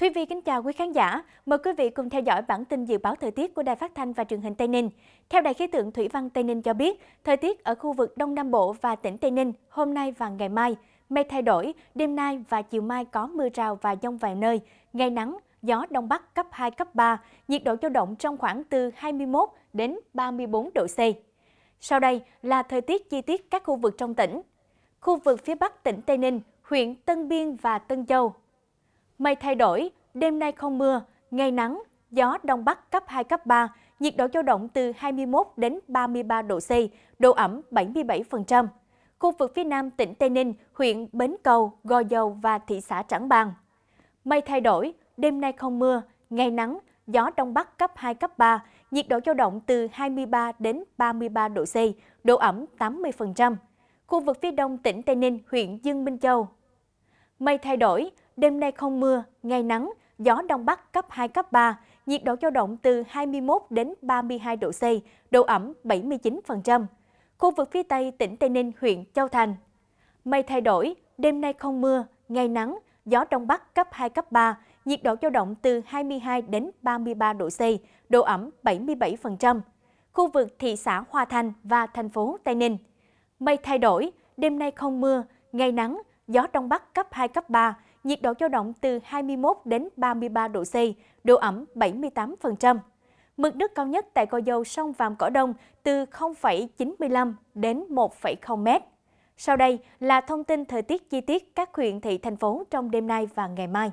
Thúy Vi kính chào quý khán giả. Mời quý vị cùng theo dõi bản tin dự báo thời tiết của Đài Phát thanh và Truyền hình Tây Ninh. Theo Đài khí tượng Thủy văn Tây Ninh cho biết, thời tiết ở khu vực Đông Nam Bộ và tỉnh Tây Ninh hôm nay và ngày mai mây thay đổi, đêm nay và chiều mai có mưa rào và dông vài nơi, ngày nắng, gió đông bắc cấp 2 cấp 3, nhiệt độ dao động trong khoảng từ 21 đến 34 độ C. Sau đây là thời tiết chi tiết các khu vực trong tỉnh. Khu vực phía Bắc tỉnh Tây Ninh, huyện Tân Biên và Tân Châu. Mây thay đổi, Đêm nay không mưa, ngày nắng, gió đông bắc cấp 2, cấp 3, nhiệt độ dao động từ 21 đến 33 độ C, độ ẩm 77%. Khu vực phía nam tỉnh Tây Ninh, huyện Bến Cầu, Gò Dầu và thị xã Trảng Bàng. Mây thay đổi, đêm nay không mưa, ngày nắng, gió đông bắc cấp 2, cấp 3, nhiệt độ dao động từ 23 đến 33 độ C, độ ẩm 80%. Khu vực phía đông tỉnh Tây Ninh, huyện Dương Minh Châu. Mây thay đổi, Đêm nay không mưa, ngày nắng, gió đông bắc cấp 2, cấp 3, nhiệt độ dao động từ 21 đến 32 độ C, độ ẩm 79%. Khu vực phía Tây tỉnh Tây Ninh, huyện Châu Thành. Mây thay đổi, đêm nay không mưa, ngày nắng, gió đông bắc cấp 2, cấp 3, nhiệt độ dao động từ 22 đến 33 độ C, độ ẩm 77%. Khu vực thị xã Hoa Thành và thành phố Tây Ninh. Mây thay đổi, đêm nay không mưa, ngày nắng, gió đông bắc cấp 2, cấp 3, nhiệt độ dao động từ 21 đến 33 độ C, độ ẩm 78%. Mực nước cao nhất tại cò Dầu sông Vàm Cỏ Đông từ 0,95 đến 1,0 mét. Sau đây là thông tin thời tiết chi tiết các huyện thị thành phố trong đêm nay và ngày mai.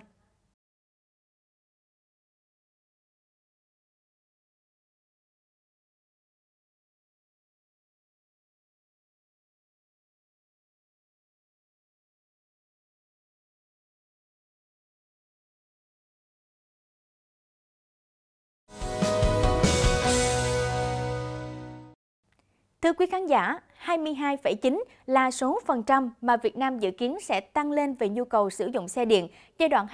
Thưa quý khán giả, 22,9 là số phần trăm mà Việt Nam dự kiến sẽ tăng lên về nhu cầu sử dụng xe điện giai đoạn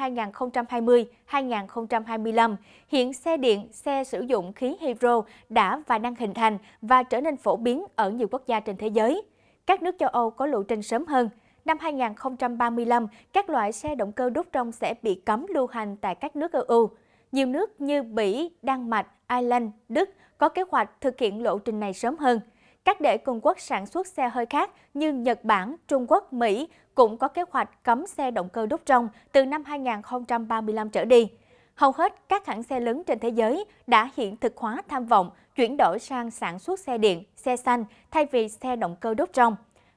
2020-2025. Hiện xe điện, xe sử dụng khí hydro đã và đang hình thành và trở nên phổ biến ở nhiều quốc gia trên thế giới. Các nước châu Âu có lộ trình sớm hơn. Năm 2035, các loại xe động cơ đốt trong sẽ bị cấm lưu hành tại các nước EU. EU. Nhiều nước như Bỉ, Đan Mạch, Ireland, Đức có kế hoạch thực hiện lộ trình này sớm hơn – các đệ cường quốc sản xuất xe hơi khác như Nhật Bản, Trung Quốc, Mỹ cũng có kế hoạch cấm xe động cơ đốt trong từ năm 2035 trở đi. Hầu hết các hãng xe lớn trên thế giới đã hiện thực hóa tham vọng chuyển đổi sang sản xuất xe điện, xe xanh thay vì xe động cơ đốt trong.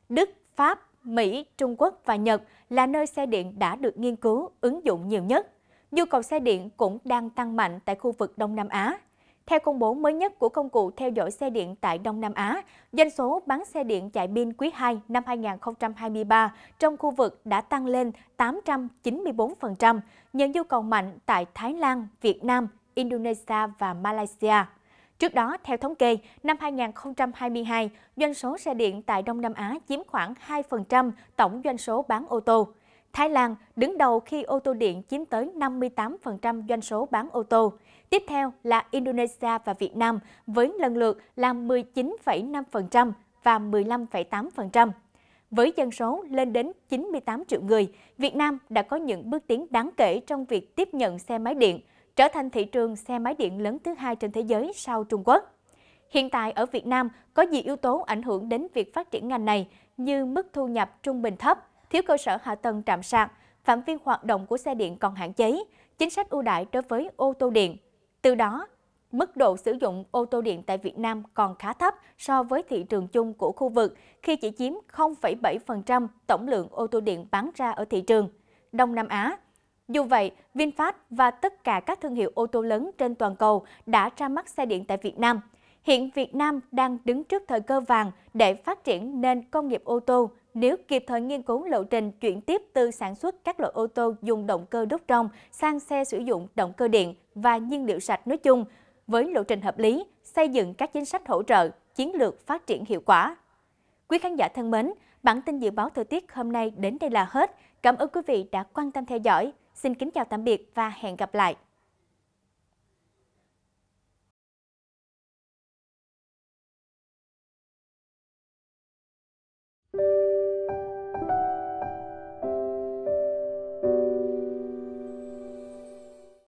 Đức, Pháp, Mỹ, Trung Quốc và Nhật là nơi xe điện đã được nghiên cứu, ứng dụng nhiều nhất. Nhu cầu xe điện cũng đang tăng mạnh tại khu vực Đông Nam Á. Theo công bố mới nhất của công cụ theo dõi xe điện tại Đông Nam Á, doanh số bán xe điện chạy pin quý 2 năm 2023 trong khu vực đã tăng lên 894%, nhận nhu cầu mạnh tại Thái Lan, Việt Nam, Indonesia và Malaysia. Trước đó, theo thống kê, năm 2022, doanh số xe điện tại Đông Nam Á chiếm khoảng 2% tổng doanh số bán ô tô. Thái Lan đứng đầu khi ô tô điện chiếm tới 58% doanh số bán ô tô. Tiếp theo là Indonesia và Việt Nam với lần lượt là 19,5% và 15,8%. Với dân số lên đến 98 triệu người, Việt Nam đã có những bước tiến đáng kể trong việc tiếp nhận xe máy điện, trở thành thị trường xe máy điện lớn thứ hai trên thế giới sau Trung Quốc. Hiện tại ở Việt Nam có nhiều yếu tố ảnh hưởng đến việc phát triển ngành này như mức thu nhập trung bình thấp, thiếu cơ sở hạ tầng trạm sạc, phạm vi hoạt động của xe điện còn hạn chế, chính sách ưu đãi đối với ô tô điện, từ đó, mức độ sử dụng ô tô điện tại Việt Nam còn khá thấp so với thị trường chung của khu vực khi chỉ chiếm 0,7% tổng lượng ô tô điện bán ra ở thị trường Đông Nam Á. Dù vậy, VinFast và tất cả các thương hiệu ô tô lớn trên toàn cầu đã ra mắt xe điện tại Việt Nam. Hiện Việt Nam đang đứng trước thời cơ vàng để phát triển nền công nghiệp ô tô nếu kịp thời nghiên cứu lộ trình chuyển tiếp từ sản xuất các loại ô tô dùng động cơ đốt trong sang xe sử dụng động cơ điện và nhiên liệu sạch nói chung, với lộ trình hợp lý, xây dựng các chính sách hỗ trợ, chiến lược phát triển hiệu quả. Quý khán giả thân mến, bản tin dự báo thời tiết hôm nay đến đây là hết. Cảm ơn quý vị đã quan tâm theo dõi. Xin kính chào tạm biệt và hẹn gặp lại.